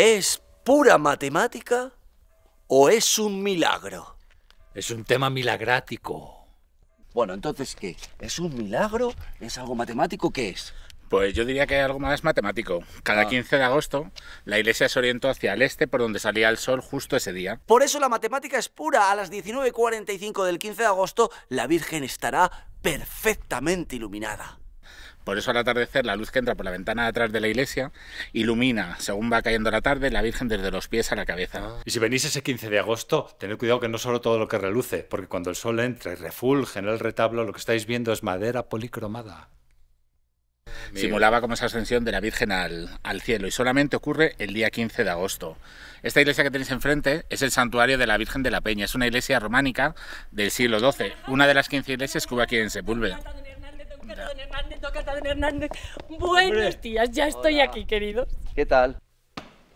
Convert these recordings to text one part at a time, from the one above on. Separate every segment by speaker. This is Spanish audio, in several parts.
Speaker 1: ¿Es pura matemática o es un milagro? Es un tema
Speaker 2: milagrático. Bueno, entonces, ¿qué? ¿Es un milagro? ¿Es algo matemático? ¿Qué es? Pues yo diría que hay algo más matemático. Cada 15 ah. de agosto, la iglesia se orientó hacia el este por donde salía el sol justo ese día. Por eso la matemática es pura. A las 19.45 del 15 de agosto, la Virgen estará perfectamente iluminada. Por eso al atardecer la luz que entra por la ventana de atrás de la iglesia ilumina, según va cayendo la tarde, la Virgen desde los pies a la cabeza. Ah.
Speaker 1: Y si venís ese 15 de agosto, tened cuidado que no solo todo lo que reluce, porque cuando el sol entra y refulge en el retablo, lo que estáis viendo es madera policromada.
Speaker 2: Simulaba como esa ascensión de la Virgen al, cielo y solamente ocurre el día 15 de agosto. Esta iglesia que tenéis enfrente es el santuario de la Virgen de la Peña, es una iglesia románica del siglo XII, una de las 15 iglesias que hubo aquí en Sepúlveda.
Speaker 3: Hernández, Hernández, a Don Hernández. Buenos días, ya estoy aquí,
Speaker 2: queridos. ¿Qué tal?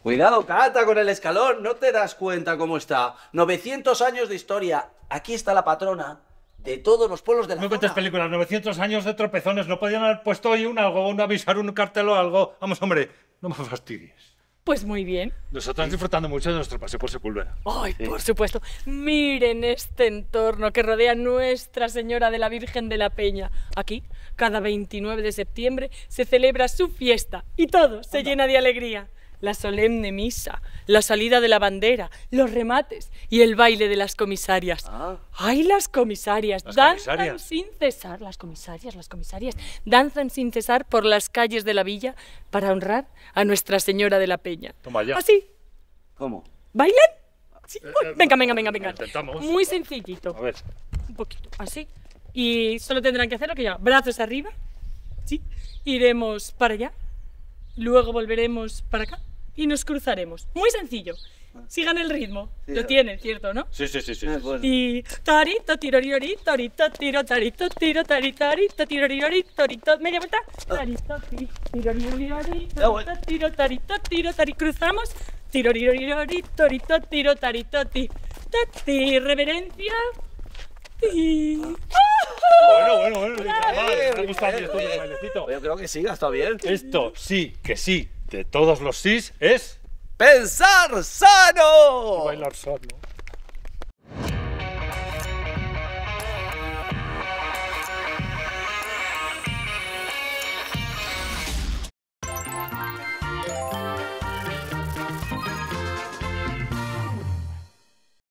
Speaker 2: Cuidado, Cata, con el escalón, no te das cuenta cómo está. 900 años de historia. Aquí está la patrona de todos los pueblos
Speaker 1: de la No películas, 900 años de tropezones. No podían haber puesto hoy un algo, un avisar, un cartel o algo. Vamos, hombre, no me fastidies. Pues muy bien. Nosotros disfrutando mucho de nuestro paseo por Sepúlveda. ¡Ay, por supuesto!
Speaker 3: Miren este entorno que rodea Nuestra Señora de la Virgen de la Peña. Aquí, cada 29 de septiembre, se celebra su fiesta y todo se llena de alegría la solemne misa, la salida de la bandera, los remates y el baile de las comisarias. Ah. ¡Ay, las comisarias! danzan sin cesar, las comisarias, las comisarias, danzan sin cesar por las calles de la villa para honrar a Nuestra Señora de la Peña. Toma ya. ¿Así? ¿Cómo? ¿Bailan? Eh, eh, venga, venga, venga, venga. Muy sencillito. A ver. Un poquito, así. Y solo tendrán que hacer lo que ya brazos arriba. ¿Sí? Iremos para allá. Luego volveremos para acá y nos cruzaremos. Muy sencillo. Sigan el ritmo. Lo tienen, ¿cierto, no? Sí, sí, sí. sí. Ah, tarito, tiro, tarito, tiro, media vuelta. Tarito, tiro, tarito, Cruzamos. tiro, tarito, reverencia.
Speaker 1: Bueno, bueno, bueno. Me gustado esto, bailecito. Yo creo que sí, está bien. Esto sí, que sí de todos los sís es... ¡Pensar sano! Bailar sano.